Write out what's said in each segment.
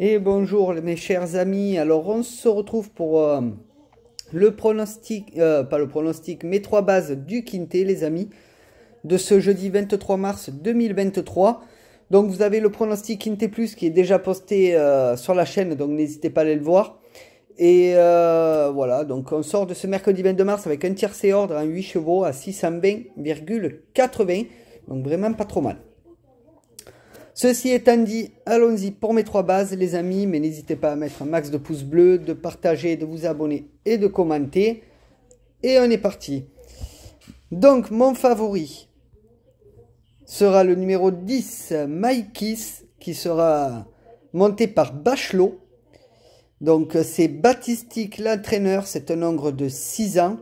Et bonjour mes chers amis, alors on se retrouve pour euh, le pronostic, euh, pas le pronostic, mais trois bases du Quintet les amis, de ce jeudi 23 mars 2023. Donc vous avez le pronostic Quintet Plus qui est déjà posté euh, sur la chaîne, donc n'hésitez pas à aller le voir. Et voilà, donc on sort de ce mercredi 22 mars avec un tiercé ordre à 8 chevaux à 620,80, donc vraiment pas trop mal. Ceci étant dit, allons-y pour mes trois bases, les amis. Mais n'hésitez pas à mettre un max de pouces bleus, de partager, de vous abonner et de commenter. Et on est parti. Donc, mon favori sera le numéro 10, Maikis, qui sera monté par Bachelot. Donc, c'est baptistique, l'entraîneur, c'est un nombre de 6 ans.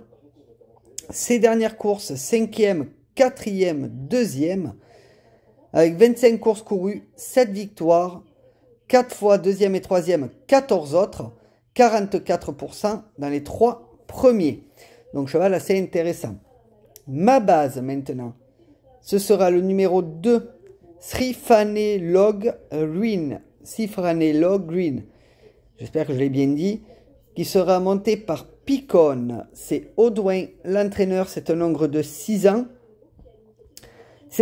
Ses dernières courses, 5e, 4e, 2e avec 25 courses courues, 7 victoires, 4 fois deuxième et troisième, 14 autres, 44% dans les 3 premiers. Donc cheval assez intéressant. Ma base maintenant, ce sera le numéro 2, Srifane Log Green. Srifane Log Green, j'espère que je l'ai bien dit, qui sera monté par Picon. C'est Audouin, l'entraîneur, c'est un nombre de 6 ans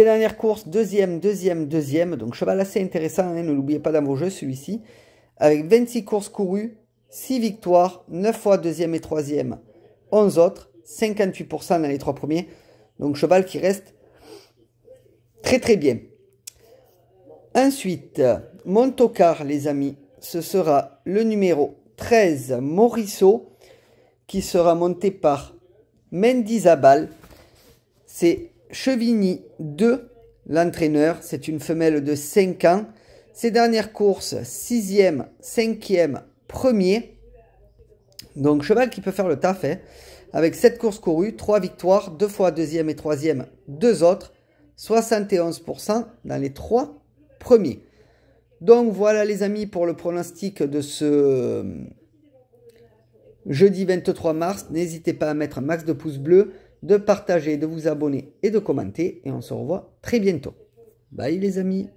la dernières course. deuxième, deuxième, deuxième. Donc cheval assez intéressant, hein, ne l'oubliez pas dans vos jeux celui-ci. Avec 26 courses courues, 6 victoires, 9 fois deuxième et troisième, 11 autres, 58% dans les trois premiers. Donc cheval qui reste très très bien. Ensuite, Montocar, les amis, ce sera le numéro 13, Morisseau, qui sera monté par Mendizabal. C'est Chevigny 2, l'entraîneur, c'est une femelle de 5 ans. Ses dernières courses, 6e, 5e, 1er. Donc cheval qui peut faire le taf, hein. avec 7 courses courues, 3 victoires, 2 fois 2e et 3e, 2 autres, 71% dans les 3 premiers. Donc voilà les amis pour le pronostic de ce euh, jeudi 23 mars. N'hésitez pas à mettre un max de pouces bleus de partager, de vous abonner et de commenter. Et on se revoit très bientôt. Bye les amis